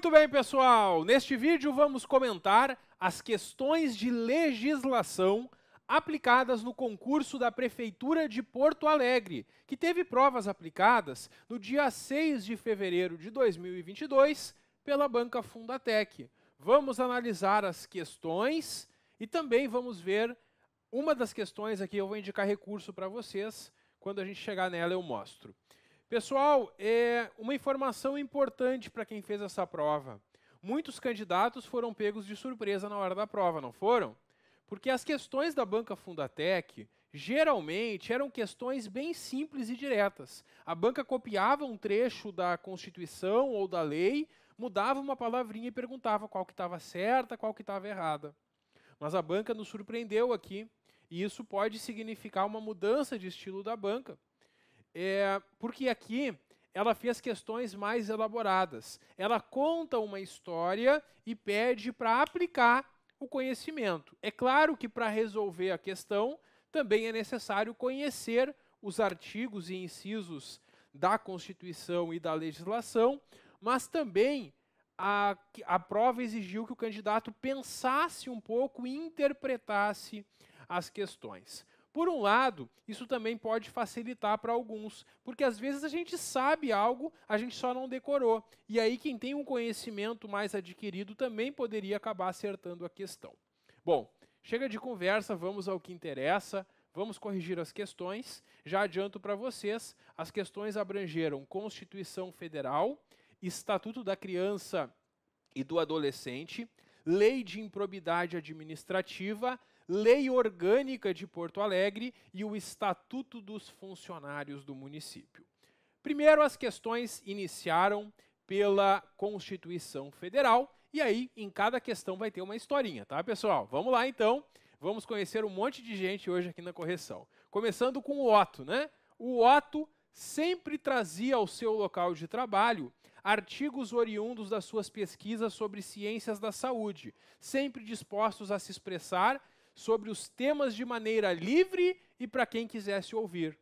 Muito bem, pessoal! Neste vídeo vamos comentar as questões de legislação aplicadas no concurso da Prefeitura de Porto Alegre, que teve provas aplicadas no dia 6 de fevereiro de 2022 pela banca Fundatec. Vamos analisar as questões e também vamos ver uma das questões aqui, eu vou indicar recurso para vocês, quando a gente chegar nela eu mostro. Pessoal, é uma informação importante para quem fez essa prova. Muitos candidatos foram pegos de surpresa na hora da prova, não foram? Porque as questões da banca Fundatec geralmente eram questões bem simples e diretas. A banca copiava um trecho da Constituição ou da lei, mudava uma palavrinha e perguntava qual que estava certa, qual que estava errada. Mas a banca nos surpreendeu aqui, e isso pode significar uma mudança de estilo da banca. É, porque aqui ela fez questões mais elaboradas. Ela conta uma história e pede para aplicar o conhecimento. É claro que para resolver a questão também é necessário conhecer os artigos e incisos da Constituição e da legislação, mas também a, a prova exigiu que o candidato pensasse um pouco e interpretasse as questões. Por um lado, isso também pode facilitar para alguns, porque às vezes a gente sabe algo, a gente só não decorou. E aí quem tem um conhecimento mais adquirido também poderia acabar acertando a questão. Bom, chega de conversa, vamos ao que interessa. Vamos corrigir as questões. Já adianto para vocês, as questões abrangeram Constituição Federal, Estatuto da Criança e do Adolescente, Lei de Improbidade Administrativa, Lei Orgânica de Porto Alegre e o Estatuto dos Funcionários do Município. Primeiro, as questões iniciaram pela Constituição Federal, e aí em cada questão vai ter uma historinha, tá, pessoal? Vamos lá então, vamos conhecer um monte de gente hoje aqui na correção. Começando com o Otto, né? O Otto sempre trazia ao seu local de trabalho artigos oriundos das suas pesquisas sobre ciências da saúde, sempre dispostos a se expressar sobre os temas de maneira livre e para quem quisesse ouvir.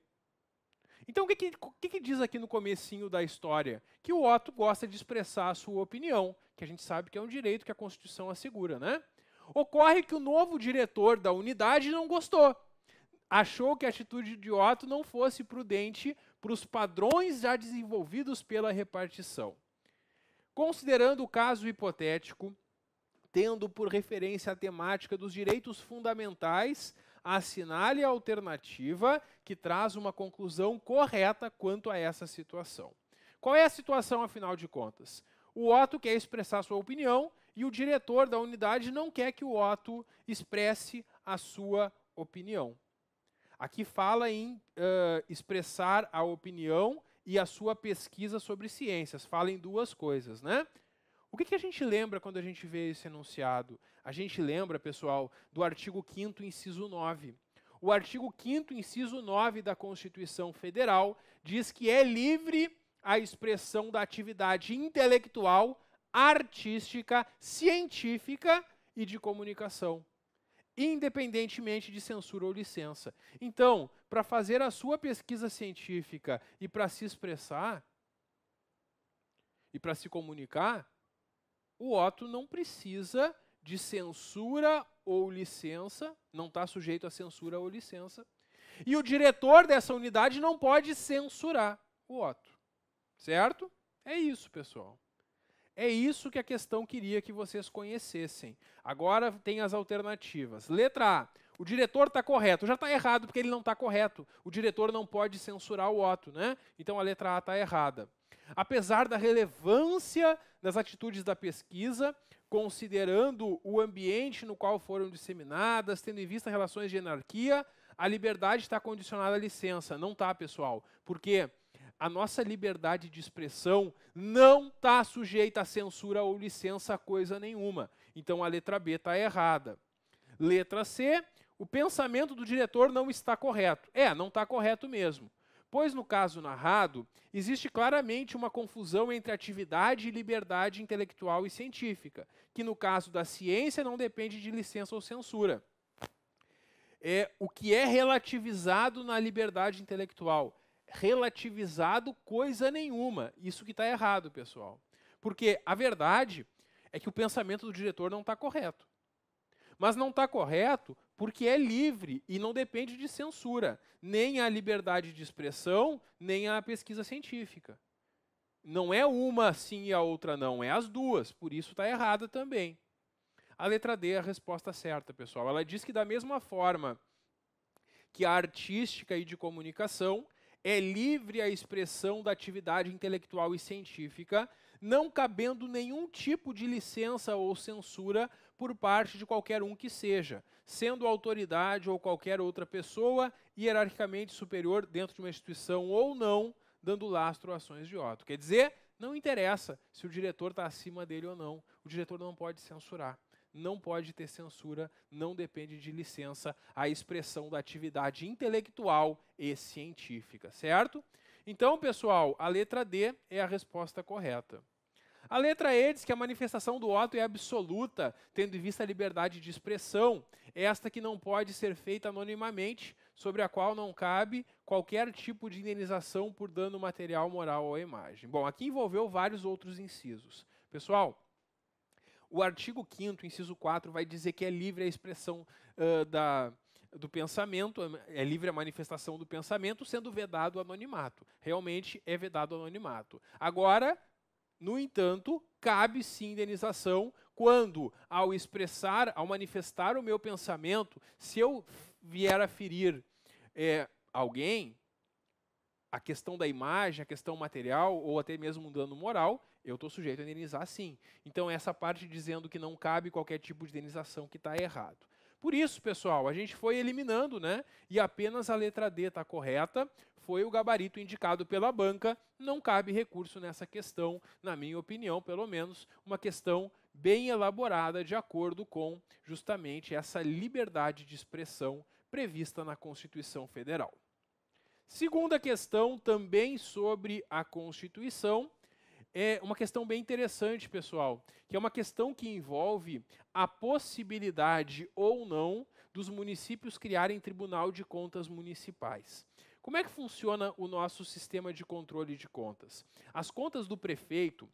Então o que, que, que diz aqui no comecinho da história? Que o Otto gosta de expressar a sua opinião, que a gente sabe que é um direito que a Constituição assegura, né? Ocorre que o novo diretor da unidade não gostou. Achou que a atitude de Otto não fosse prudente para os padrões já desenvolvidos pela repartição. Considerando o caso hipotético tendo por referência a temática dos direitos fundamentais, assinale a alternativa que traz uma conclusão correta quanto a essa situação. Qual é a situação, afinal de contas? O Otto quer expressar sua opinião e o diretor da unidade não quer que o Otto expresse a sua opinião. Aqui fala em uh, expressar a opinião e a sua pesquisa sobre ciências. Fala em duas coisas, né? O que, que, a gente lembra quando a gente vê esse enunciado? A gente lembra, pessoal, do artigo 5, inciso 9. O artigo 5, inciso 9 da Constituição Federal diz que é livre a expressão da atividade intelectual, artística, científica e de comunicação independentemente de censura ou licença. Então, para fazer a sua pesquisa científica e para se expressar e para se comunicar, o Otto não precisa de censura ou licença, não está sujeito a censura ou licença. E o diretor dessa unidade não pode censurar o Otto. Certo? É isso, pessoal. É isso que a questão queria que vocês conhecessem. Agora tem as alternativas. Letra A. O diretor está correto. Já está errado porque ele não está correto. O diretor não pode censurar o Otto, né? Então a letra A está errada. Apesar da relevância das atitudes da pesquisa, considerando o ambiente no qual foram disseminadas, tendo em vista relações de anarquia, a liberdade está condicionada à licença. Não tá, pessoal. Porque a nossa liberdade de expressão não está sujeita a censura ou licença coisa nenhuma. Então a letra B está errada. Letra C, o pensamento do diretor não está correto. É, não está correto mesmo. Pois no caso narrado, existe claramente uma confusão entre atividade e liberdade intelectual e científica, que no caso da ciência não depende de licença ou censura. É o que é relativizado na liberdade intelectual. Relativizado coisa nenhuma. Isso que está errado, pessoal. Porque a verdade é que o pensamento do diretor não está correto. Mas não está correto porque é livre e não depende de censura, nem a liberdade de expressão, nem a pesquisa científica. Não é uma sim e a outra não, é as duas, por isso está errada também. A letra D é a resposta certa, pessoal. Ela diz que da mesma forma que a artística e de comunicação é livre a expressão da atividade intelectual e científica, não cabendo nenhum tipo de licença ou censura por parte de qualquer um que seja, sendo autoridade ou qualquer outra pessoa hierarquicamente superior dentro de uma instituição ou não, dando lastro a ações de óbito. Quer dizer, não interessa se o diretor está acima dele ou não, o diretor não pode censurar não pode ter censura, não depende de licença a expressão da atividade intelectual e científica, certo? Então, pessoal, a letra D é a resposta correta. A letra E diz que a manifestação do ato é absoluta, tendo em vista a liberdade de expressão, esta que não pode ser feita anonimamente, sobre a qual não cabe qualquer tipo de indenização por dano material, moral ou imagem. Bom, aqui envolveu vários outros incisos. Pessoal, o artigo 5 inciso 4, vai dizer que é livre a expressão uh, da, do pensamento, é livre a manifestação do pensamento, sendo vedado o anonimato. Realmente é vedado o anonimato. Agora, no entanto, cabe sim indenização quando, ao expressar, ao manifestar o meu pensamento, se eu vier a ferir é, alguém, a questão da imagem, a questão material ou até mesmo um dano moral, eu estou sujeito a indenizar sim. Então, essa parte dizendo que não cabe qualquer tipo de indenização que está errado. Por isso, pessoal, a gente foi eliminando, né? E apenas a letra D está correta, foi o gabarito indicado pela banca. Não cabe recurso nessa questão, na minha opinião, pelo menos, uma questão bem elaborada de acordo com justamente essa liberdade de expressão prevista na Constituição Federal. Segunda questão, também sobre a Constituição, é uma questão bem interessante, pessoal, que é uma questão que envolve a possibilidade ou não dos municípios criarem tribunal de contas municipais. Como é que funciona o nosso sistema de controle de contas? As contas do prefeito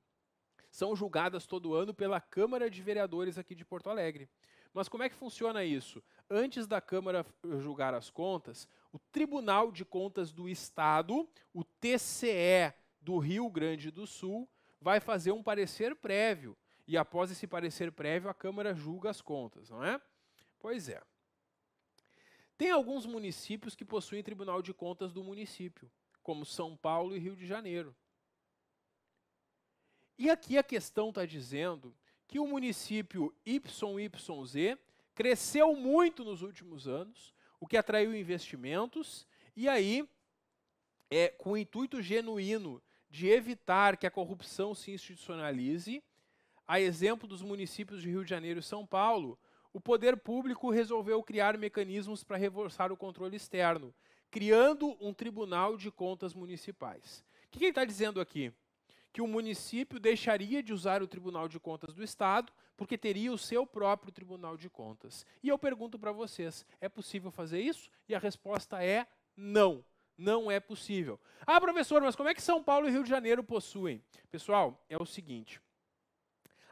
são julgadas todo ano pela Câmara de Vereadores aqui de Porto Alegre. Mas como é que funciona isso? Antes da Câmara julgar as contas, o Tribunal de Contas do Estado, o TCE, do Rio Grande do Sul vai fazer um parecer prévio e após esse parecer prévio a Câmara julga as contas, não é? Pois é. Tem alguns municípios que possuem Tribunal de Contas do município, como São Paulo e Rio de Janeiro. E aqui a questão está dizendo que o município YYZ cresceu muito nos últimos anos, o que atraiu investimentos, e aí, é, com o intuito genuíno de evitar que a corrupção se institucionalize, a exemplo dos municípios de Rio de Janeiro e São Paulo, o poder público resolveu criar mecanismos para reforçar o controle externo, criando um tribunal de contas municipais. O que ele está dizendo aqui? Que o município deixaria de usar o Tribunal de Contas do Estado, porque teria o seu próprio Tribunal de Contas. E eu pergunto para vocês: é possível fazer isso? E a resposta é não não é possível. Ah, professor, mas como é que São Paulo e Rio de Janeiro possuem? Pessoal, é o seguinte.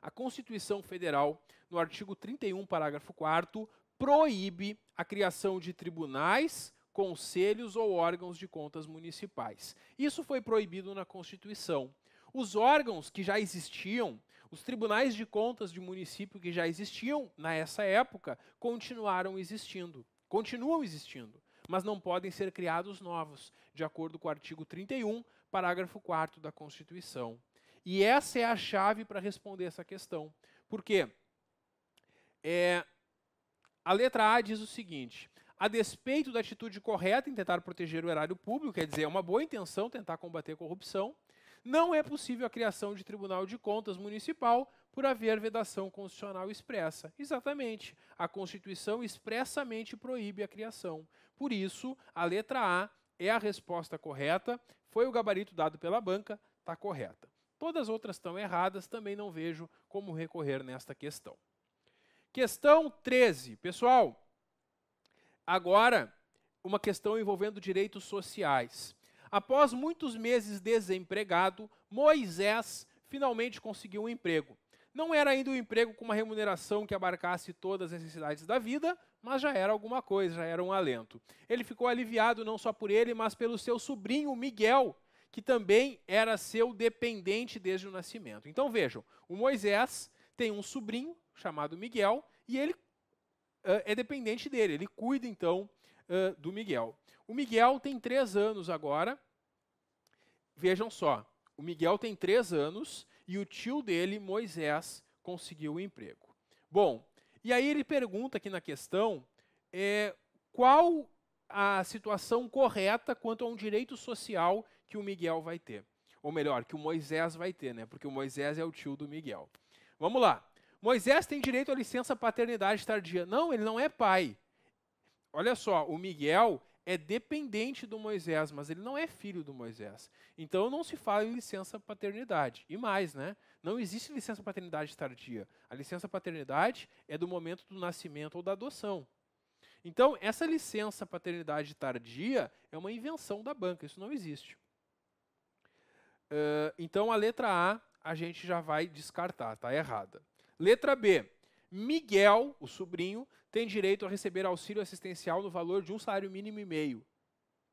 A Constituição Federal, no artigo 31, parágrafo 4 proíbe a criação de tribunais, conselhos ou órgãos de contas municipais. Isso foi proibido na Constituição. Os órgãos que já existiam, os tribunais de contas de município que já existiam nessa época, continuaram existindo. Continuam existindo mas não podem ser criados novos, de acordo com o artigo 31, parágrafo 4 da Constituição. E essa é a chave para responder essa questão. Por quê? É, a letra A diz o seguinte: a despeito da atitude correta em tentar proteger o erário público, quer dizer, é uma boa intenção tentar combater a corrupção, não é possível a criação de tribunal de contas municipal por haver vedação constitucional expressa. Exatamente. A Constituição expressamente proíbe a criação. Por isso, a letra A é a resposta correta, foi o gabarito dado pela banca, está correta. Todas as outras estão erradas, também não vejo como recorrer nesta questão. Questão 13. Pessoal, agora uma questão envolvendo direitos sociais. Após muitos meses desempregado, Moisés finalmente conseguiu um emprego. Não era ainda um emprego com uma remuneração que abarcasse todas as necessidades da vida, mas já era alguma coisa, já era um alento. Ele ficou aliviado não só por ele, mas pelo seu sobrinho Miguel, que também era seu dependente desde o nascimento. Então vejam, o Moisés tem um sobrinho chamado Miguel e ele uh, é dependente dele, ele cuida então uh, do Miguel. O Miguel tem três anos agora. Vejam só, o Miguel tem três anos e o tio dele, Moisés, conseguiu o emprego. Bom, e aí ele pergunta aqui na questão é, qual a situação correta quanto a um direito social que o Miguel vai ter. Ou melhor, que o Moisés vai ter, né? Porque o Moisés é o tio do Miguel. Vamos lá. Moisés tem direito à licença paternidade tardia. Não, ele não é pai. Olha só, o Miguel, é dependente do Moisés, mas ele não é filho do Moisés. Então não se fala em licença paternidade. E mais, né? Não existe licença paternidade tardia. A licença paternidade é do momento do nascimento ou da adoção. Então, essa licença paternidade tardia é uma invenção da banca, isso não existe. Uh, então, a letra A a gente já vai descartar, está errada. Letra B. Miguel, o sobrinho, tem direito a receber auxílio assistencial no valor de um salário mínimo e meio.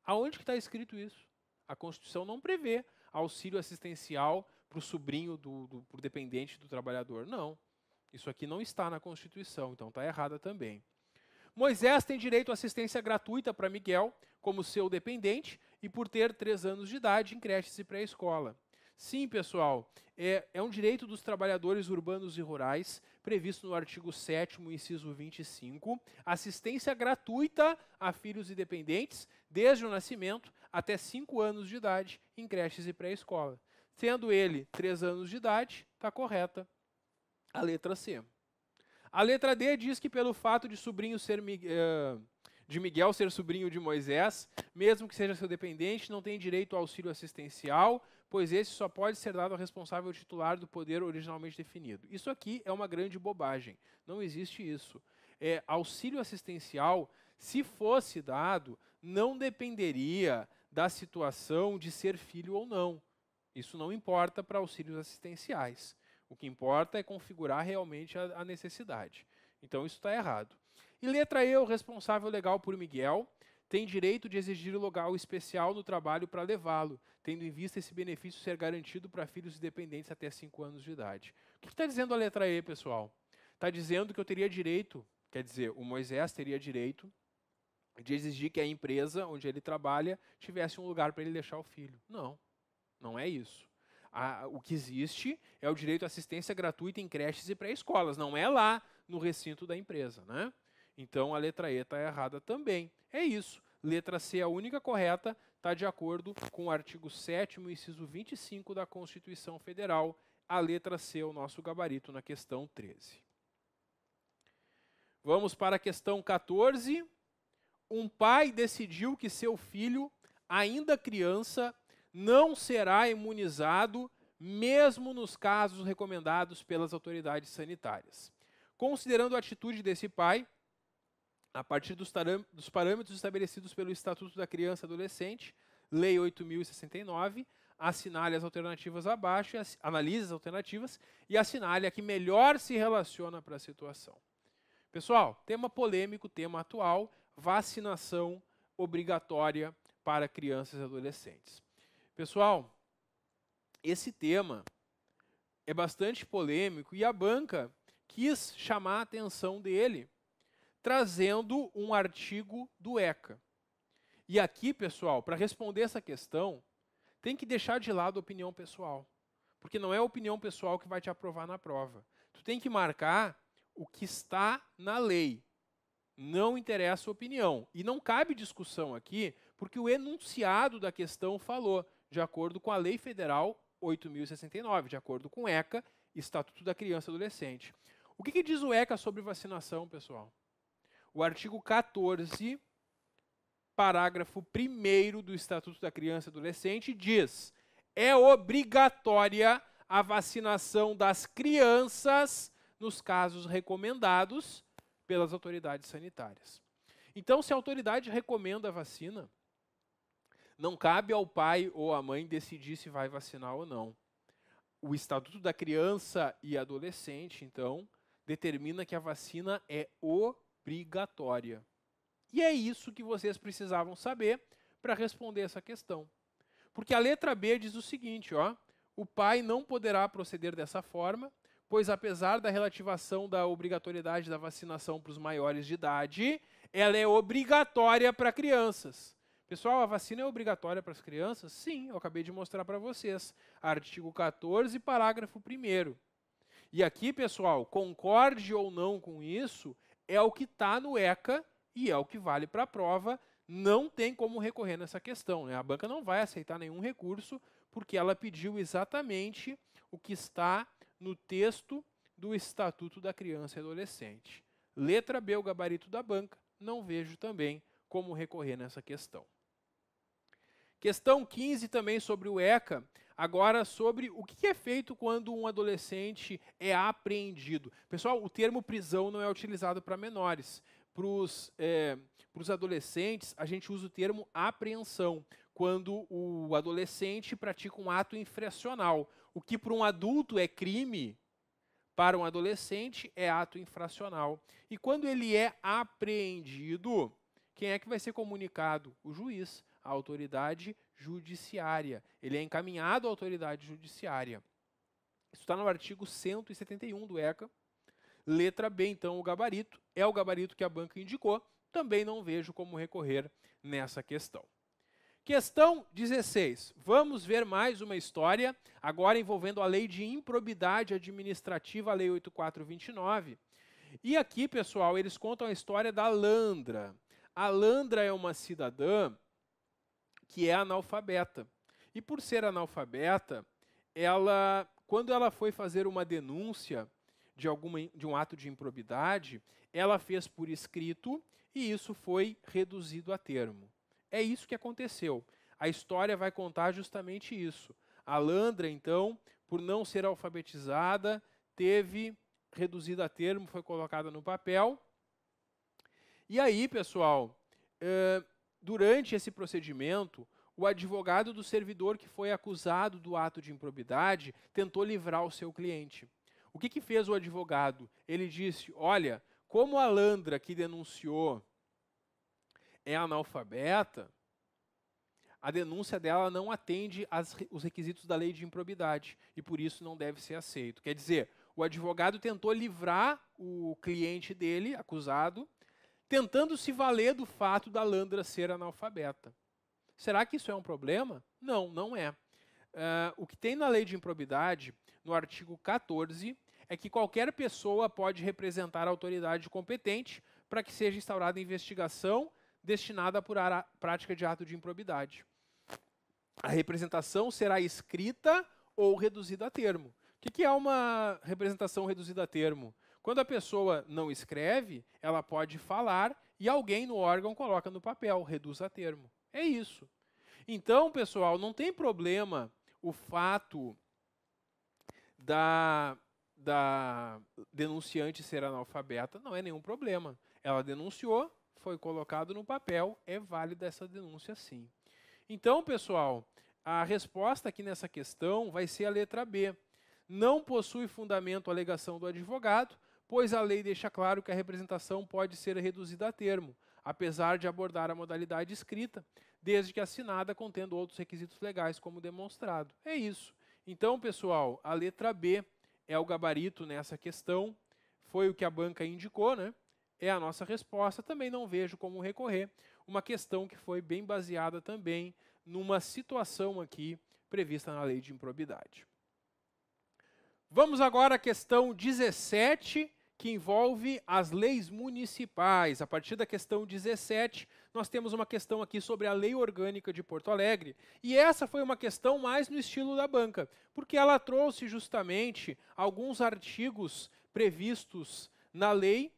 Aonde que está escrito isso? A Constituição não prevê auxílio assistencial para o sobrinho do, do pro dependente do trabalhador. Não. Isso aqui não está na Constituição, então está errada também. Moisés tem direito à assistência gratuita para Miguel, como seu dependente, e por ter três anos de idade em creches e pré-escola. Sim, pessoal, é, é um direito dos trabalhadores urbanos e rurais previsto no artigo 7, inciso 25, assistência gratuita a filhos e dependentes, desde o nascimento até 5 anos de idade, em creches e pré-escola. Sendo ele 3 anos de idade, está correta a letra C. A letra D diz que pelo fato de sobrinho ser eh, de Miguel ser sobrinho de Moisés, mesmo que seja seu dependente, não tem direito ao auxílio assistencial, pois esse só pode ser dado ao responsável titular do poder originalmente definido. Isso aqui é uma grande bobagem. Não existe isso. É, auxílio assistencial, se fosse dado, não dependeria da situação de ser filho ou não. Isso não importa para auxílios assistenciais. O que importa é configurar realmente a, a necessidade. Então isso está errado. E letra E, o responsável legal por Miguel tem direito de exigir o local especial no trabalho para levá-lo, tendo em vista esse benefício ser garantido para filhos dependentes até 5 anos de idade. O que está dizendo a letra E, pessoal? Está dizendo que eu teria direito, quer dizer, o Moisés teria direito de exigir que a empresa onde ele trabalha tivesse um lugar para ele deixar o filho. Não, não é isso. A, o que existe é o direito à assistência gratuita em creches e pré-escolas, não é lá no recinto da empresa. Né? Então a letra E está errada também. É isso. Letra C, a única correta, está de acordo com o artigo 7, inciso 25 da Constituição Federal. A letra C é o nosso gabarito na questão 13. Vamos para a questão 14. Um pai decidiu que seu filho, ainda criança, não será imunizado, mesmo nos casos recomendados pelas autoridades sanitárias. Considerando a atitude desse pai, a partir dos, dos parâmetros estabelecidos pelo Estatuto da Criança e Adolescente, Lei 8.069, assinale as alternativas abaixo, analise as alternativas e assinale a que melhor se relaciona para a situação. Pessoal, tema polêmico, tema atual, vacinação obrigatória para crianças e adolescentes. Pessoal, esse tema é bastante polêmico e a banca quis chamar a atenção dele trazendo um artigo do ECA. E aqui, pessoal, para responder essa questão, tem que deixar de lado a opinião pessoal. Porque não é a opinião pessoal que vai te aprovar na prova. Tu tem que marcar o que está na lei. Não interessa a opinião. E não cabe discussão aqui, porque o enunciado da questão falou, de acordo com a Lei Federal 8.069, de acordo com o ECA, Estatuto da Criança e Adolescente. O que, que diz o ECA sobre vacinação, pessoal? O artigo 14, parágrafo 1 do Estatuto da Criança e Adolescente diz: é obrigatória a vacinação das crianças nos casos recomendados pelas autoridades sanitárias. Então, se a autoridade recomenda a vacina, não cabe ao pai ou à mãe decidir se vai vacinar ou não. O Estatuto da Criança e Adolescente, então, determina que a vacina é obrigatória obrigatória. E é isso que vocês precisavam saber para responder essa questão. Porque a letra B diz o seguinte, ó: o pai não poderá proceder dessa forma, pois apesar da relativação da obrigatoriedade da vacinação para os maiores de idade, ela é obrigatória para crianças. Pessoal, a vacina é obrigatória para as crianças? Sim, eu acabei de mostrar para vocês. Artigo 14, parágrafo 1. E aqui, pessoal, concorde ou não com isso, é o que está no ECA e é o que vale para a prova. Não tem como recorrer nessa questão. Né? A banca não vai aceitar nenhum recurso, porque ela pediu exatamente o que está no texto do Estatuto da Criança e Adolescente. Letra B, o gabarito da banca, não vejo também como recorrer nessa questão. Questão 15 também sobre o ECA, agora sobre o que é feito quando um adolescente é apreendido. Pessoal, o termo prisão não é utilizado para menores. Para os é, adolescentes, a gente usa o termo apreensão, quando o adolescente pratica um ato infracional. O que para um adulto é crime, para um adolescente é ato infracional. E quando ele é apreendido, quem é que vai ser comunicado? O juiz à autoridade judiciária. Ele é encaminhado à autoridade judiciária. Isso está no artigo 171 do ECA. Letra B, então, o gabarito. É o gabarito que a banca indicou. Também não vejo como recorrer nessa questão. Questão 16. Vamos ver mais uma história, agora envolvendo a lei de improbidade administrativa, a lei 8429. E aqui, pessoal, eles contam a história da Landra. A Landra é uma cidadã que é analfabeta. E por ser analfabeta, ela, quando ela foi fazer uma denúncia de, alguma, de um ato de improbidade, ela fez por escrito e isso foi reduzido a termo. É isso que aconteceu. A história vai contar justamente isso. A Landra, então, por não ser alfabetizada, teve reduzida a termo, foi colocada no papel. E aí, pessoal, eh, Durante esse procedimento, o advogado do servidor que foi acusado do ato de improbidade tentou livrar o seu cliente. O que, que fez o advogado? Ele disse: Olha, como a Landra que denunciou é analfabeta, a denúncia dela não atende as, os requisitos da lei de improbidade e por isso não deve ser aceito. Quer dizer, o advogado tentou livrar o cliente dele, acusado, tentando se valer do fato da Landra ser analfabeta. Será que isso é um problema? Não, não é. Uh, o que tem na lei de improbidade, no artigo 14, é que qualquer pessoa pode representar a autoridade competente para que seja instaurada investigação destinada a apurar a prática de ato de improbidade. A representação será escrita ou reduzida a termo. O que é uma representação reduzida a termo? Quando a pessoa não escreve, ela pode falar e alguém no órgão coloca no papel, reduz a termo. É isso. Então, pessoal, não tem problema o fato da, da denunciante ser analfabeta, não é nenhum problema. Ela denunciou, foi colocado no papel, é válida essa denúncia sim. Então, pessoal, a resposta aqui nessa questão vai ser a letra B. Não possui fundamento a alegação do advogado, pois a lei deixa claro que a representação pode ser reduzida a termo, apesar de abordar a modalidade escrita, desde que assinada contendo outros requisitos legais, como demonstrado. É isso. Então, pessoal, a letra B é o gabarito nessa questão, foi o que a banca indicou, né? É a nossa resposta. Também não vejo como recorrer. Uma questão que foi bem baseada também numa situação aqui prevista na lei de improbidade. Vamos agora à questão 17 que envolve as leis municipais. A partir da questão 17, nós temos uma questão aqui sobre a Lei Orgânica de Porto Alegre. E essa foi uma questão mais no estilo da banca, porque ela trouxe justamente alguns artigos previstos na lei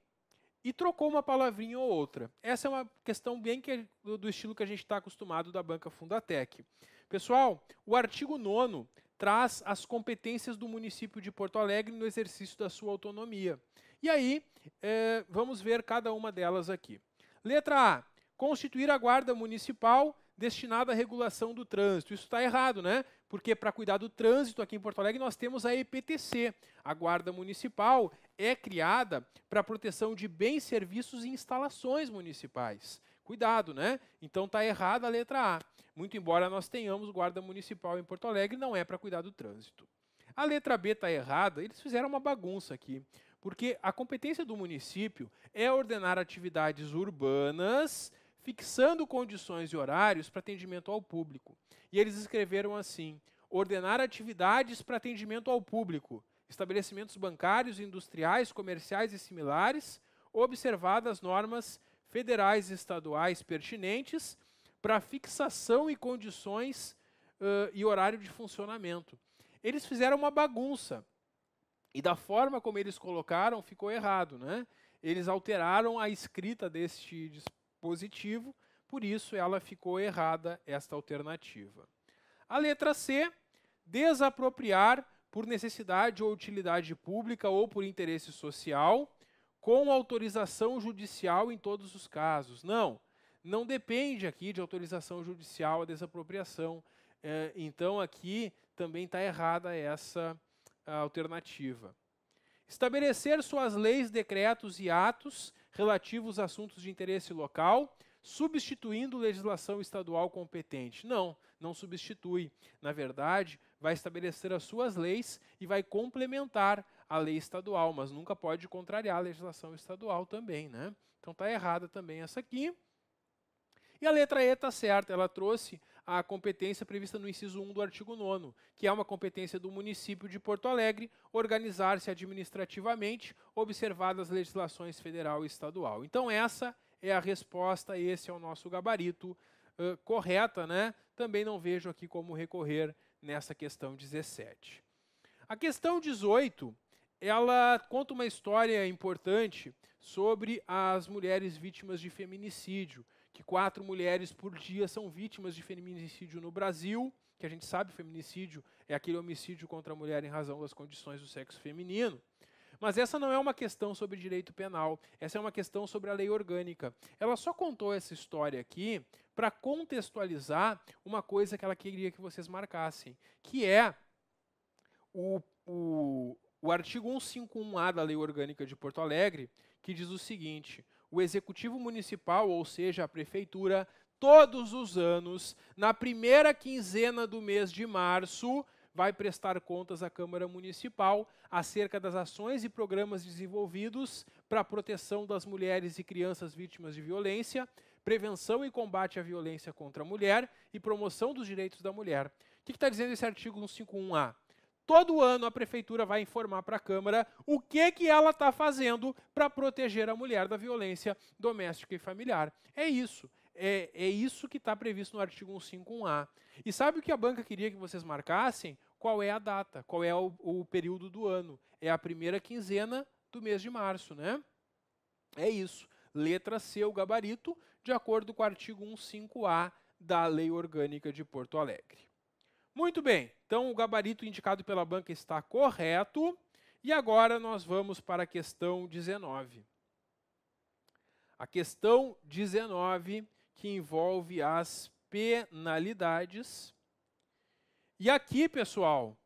e trocou uma palavrinha ou outra. Essa é uma questão bem que, é do estilo que a gente está acostumado da banca Fundatec. Pessoal, o artigo 9 traz as competências do município de Porto Alegre no exercício da sua autonomia. E aí, é, vamos ver cada uma delas aqui. Letra A. Constituir a guarda municipal destinada à regulação do trânsito. Isso está errado, né? Porque para cuidar do trânsito aqui em Porto Alegre nós temos a EPTC. A Guarda Municipal é criada para proteção de bens, serviços e instalações municipais. Cuidado, né? Então está errada a letra A. Muito embora nós tenhamos guarda municipal em Porto Alegre, não é para cuidar do trânsito. A letra B está errada, eles fizeram uma bagunça aqui. Porque a competência do município é ordenar atividades urbanas, fixando condições e horários para atendimento ao público. E eles escreveram assim: ordenar atividades para atendimento ao público, estabelecimentos bancários, industriais, comerciais e similares, observadas normas federais e estaduais pertinentes para fixação e condições uh, e horário de funcionamento. Eles fizeram uma bagunça. E da forma como eles colocaram, ficou errado, né? Eles alteraram a escrita deste dispositivo, por isso ela ficou errada esta alternativa. A letra C, desapropriar por necessidade ou utilidade pública ou por interesse social, com autorização judicial em todos os casos. Não, não depende aqui de autorização judicial a desapropriação. É, então aqui também está errada essa alternativa. Estabelecer suas leis, decretos e atos relativos a assuntos de interesse local, substituindo legislação estadual competente. Não, não substitui. Na verdade, vai estabelecer as suas leis e vai complementar a lei estadual, mas nunca pode contrariar a legislação estadual também, né? Então tá errada também essa aqui. E a letra E está certa, ela trouxe a competência prevista no inciso 1 do artigo 9, que é uma competência do município de Porto Alegre organizar-se administrativamente, observadas as legislações federal e estadual. Então, essa é a resposta, esse é o nosso gabarito uh, correta, né? Também não vejo aqui como recorrer nessa questão 17. A questão 18 ela conta uma história importante sobre as mulheres vítimas de feminicídio que quatro mulheres por dia são vítimas de feminicídio no Brasil, que a gente sabe feminicídio é aquele homicídio contra a mulher em razão das condições do sexo feminino. Mas essa não é uma questão sobre direito penal, essa é uma questão sobre a lei orgânica. Ela só contou essa história aqui para contextualizar uma coisa que ela queria que vocês marcassem, que é o, o, o artigo 151A da Lei Orgânica de Porto Alegre, que diz o seguinte: o executivo municipal, ou seja, a prefeitura, todos os anos, na primeira quinzena do mês de março, vai prestar contas à Câmara Municipal acerca das ações e programas desenvolvidos para a proteção das mulheres e crianças vítimas de violência, prevenção e combate à violência contra a mulher e promoção dos direitos da mulher. O que está dizendo esse artigo 151A? Todo ano a prefeitura vai informar para a Câmara o que, que ela está fazendo para proteger a mulher da violência doméstica e familiar. É isso. É, é isso que está previsto no artigo 151A. E sabe o que a banca queria que vocês marcassem? Qual é a data, qual é o, o período do ano. É a primeira quinzena do mês de março, né? É isso. Letra C, o gabarito, de acordo com o artigo 15A da Lei Orgânica de Porto Alegre. Muito bem, então o gabarito indicado pela banca está correto. E agora nós vamos para a questão 19. A questão 19, que envolve as penalidades. E aqui, pessoal,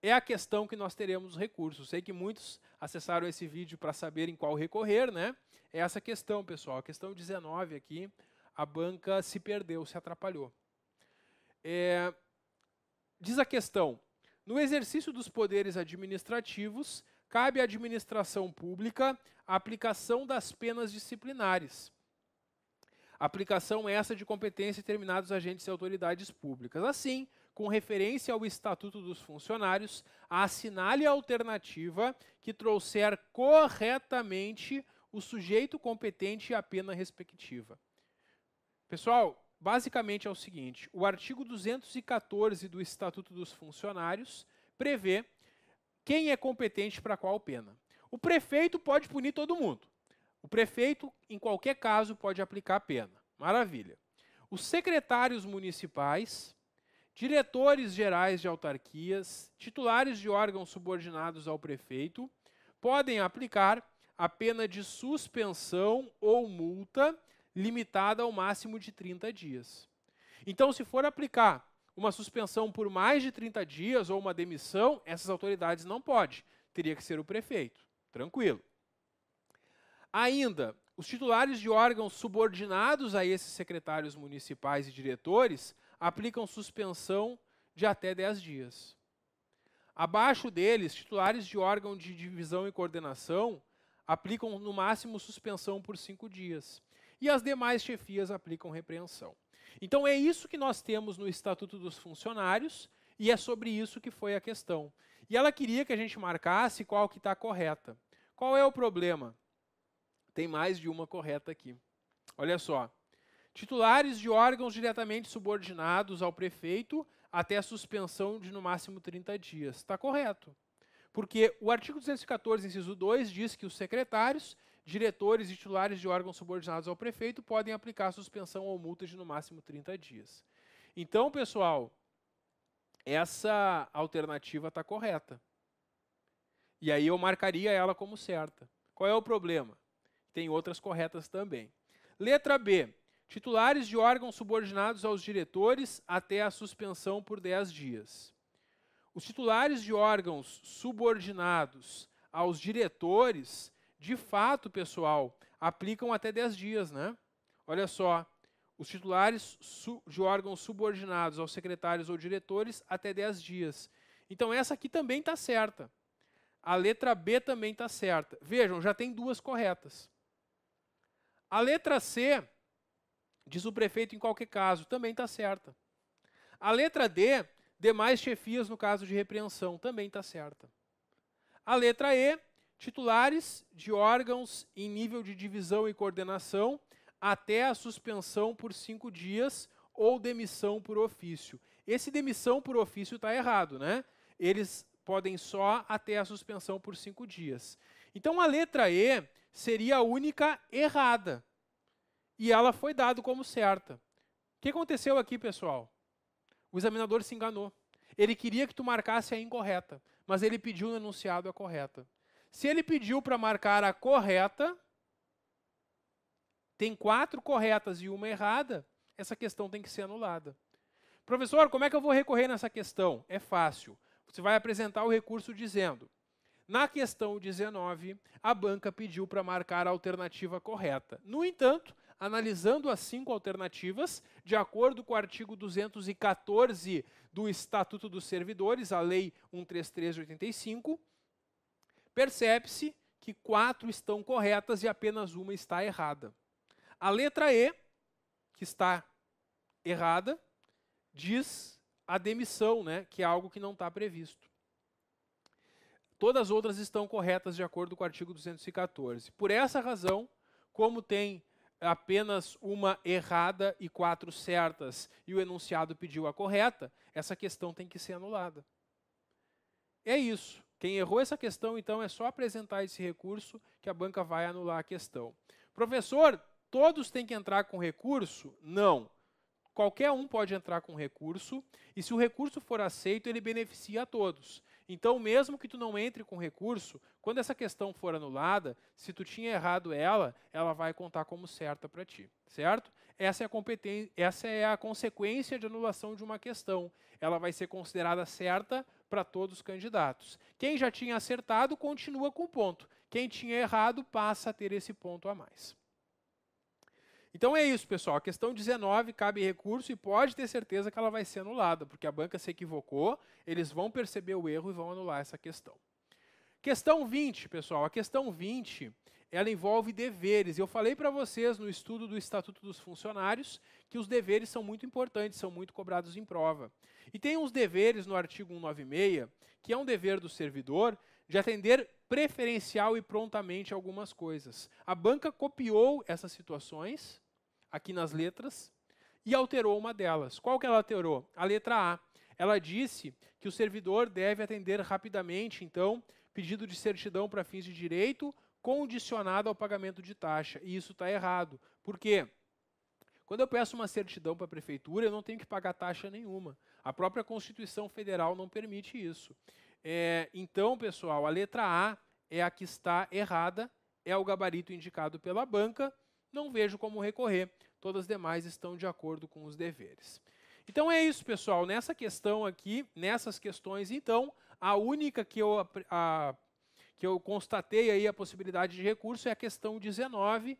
é a questão que nós teremos recursos. Sei que muitos acessaram esse vídeo para saberem qual recorrer, né? É essa questão, pessoal. A questão 19 aqui, a banca se perdeu, se atrapalhou. É, diz a questão: no exercício dos poderes administrativos, cabe à administração pública a aplicação das penas disciplinares. Aplicação essa de competência de determinados agentes e autoridades públicas. Assim, com referência ao Estatuto dos Funcionários, assinale a alternativa que trouxer corretamente o sujeito competente e a pena respectiva. Pessoal, basicamente é o seguinte: o artigo 214 do Estatuto dos Funcionários prevê quem é competente para qual pena. O prefeito pode punir todo mundo. O prefeito, em qualquer caso, pode aplicar a pena. Maravilha. Os secretários municipais, diretores gerais de autarquias, titulares de órgãos subordinados ao prefeito, podem aplicar a pena de suspensão ou multa limitada ao máximo de 30 dias. Então, se for aplicar uma suspensão por mais de 30 dias ou uma demissão, essas autoridades não pode. Teria que ser o prefeito. Tranquilo. Ainda, os titulares de órgãos subordinados a esses secretários municipais e diretores aplicam suspensão de até 10 dias. Abaixo deles, titulares de órgão de divisão e coordenação aplicam no máximo suspensão por 5 dias e as demais chefias aplicam repreensão. Então é isso que nós temos no Estatuto dos Funcionários e é sobre isso que foi a questão. E ela queria que a gente marcasse qual que está correta. Qual é o problema? Tem mais de uma correta aqui. Olha só. Titulares de órgãos diretamente subordinados ao prefeito até suspensão de no máximo 30 dias. Está correto. Porque o artigo 214, inciso 2, diz que os secretários Diretores e titulares de órgãos subordinados ao prefeito podem aplicar suspensão ou multa de no máximo 30 dias. Então, pessoal, essa alternativa está correta. E aí eu marcaria ela como certa. Qual é o problema? Tem outras corretas também. Letra B. Titulares de órgãos subordinados aos diretores até a suspensão por 10 dias. Os titulares de órgãos subordinados aos diretores de fato, pessoal, aplicam até 10 dias, né? Olha só, os titulares de órgãos subordinados aos secretários ou diretores até 10 dias. Então essa aqui também está certa. A letra B também está certa. Vejam, já tem duas corretas. A letra C, diz o prefeito em qualquer caso, também está certa. A letra D, demais chefias no caso de repreensão, também está certa. A letra E, titulares de órgãos em nível de divisão e coordenação até a suspensão por cinco dias ou demissão por ofício. Esse demissão por ofício está errado, né? Eles podem só até a suspensão por cinco dias. Então a letra E seria a única errada. E ela foi dada como certa. O que aconteceu aqui, pessoal? O examinador se enganou. Ele queria que tu marcasse a incorreta, mas ele pediu no enunciado a correta. Se ele pediu para marcar a correta, tem quatro corretas e uma errada, essa questão tem que ser anulada. Professor, como é que eu vou recorrer nessa questão? É fácil. Você vai apresentar o recurso dizendo: na questão 19, a banca pediu para marcar a alternativa correta. No entanto, analisando as cinco alternativas, de acordo com o artigo 214 do Estatuto dos Servidores, a Lei 13385. Percebe-se que quatro estão corretas e apenas uma está errada. A letra E, que está errada, diz a demissão, né, que é algo que não está previsto. Todas as outras estão corretas de acordo com o artigo 214. Por essa razão, como tem apenas uma errada e quatro certas e o enunciado pediu a correta, essa questão tem que ser anulada. É isso. Quem errou essa questão, então, é só apresentar esse recurso que a banca vai anular a questão. Professor, todos têm que entrar com recurso? Não. Qualquer um pode entrar com recurso e se o recurso for aceito, ele beneficia a todos. Então, mesmo que tu não entre com recurso, quando essa questão for anulada, se tu tinha errado ela, ela vai contar como certa para ti, certo? Essa é a competência, essa é a consequência de anulação de uma questão. Ela vai ser considerada certa para todos os candidatos. Quem já tinha acertado continua com o ponto. Quem tinha errado passa a ter esse ponto a mais. Então é isso, pessoal. A questão 19 cabe recurso e pode ter certeza que ela vai ser anulada, porque a banca se equivocou, eles vão perceber o erro e vão anular essa questão. Questão 20, pessoal. A questão 20, ela envolve deveres. Eu falei para vocês no estudo do Estatuto dos Funcionários que os deveres são muito importantes, são muito cobrados em prova. E tem uns deveres no artigo 196, que é um dever do servidor de atender preferencial e prontamente algumas coisas. A banca copiou essas situações, aqui nas letras, e alterou uma delas. Qual que ela alterou? A letra A. Ela disse que o servidor deve atender rapidamente, então, pedido de certidão para fins de direito, condicionado ao pagamento de taxa. E isso está errado. Por quê? Quando eu peço uma certidão para a prefeitura, eu não tenho que pagar taxa nenhuma. A própria Constituição Federal não permite isso. É, então, pessoal, a letra A é a que está errada, é o gabarito indicado pela banca, não vejo como recorrer. Todas as demais estão de acordo com os deveres. Então é isso, pessoal. Nessa questão aqui, nessas questões, então, a única que eu, a, que eu constatei aí a possibilidade de recurso é a questão 19.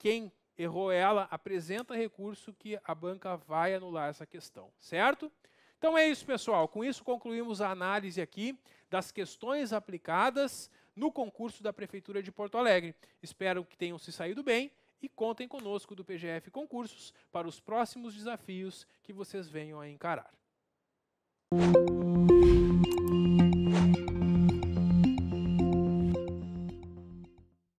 Quem errou ela, apresenta recurso que a banca vai anular essa questão, certo? Então é isso, pessoal. Com isso concluímos a análise aqui das questões aplicadas no concurso da Prefeitura de Porto Alegre. Espero que tenham se saído bem e contem conosco do PGF Concursos para os próximos desafios que vocês venham a encarar.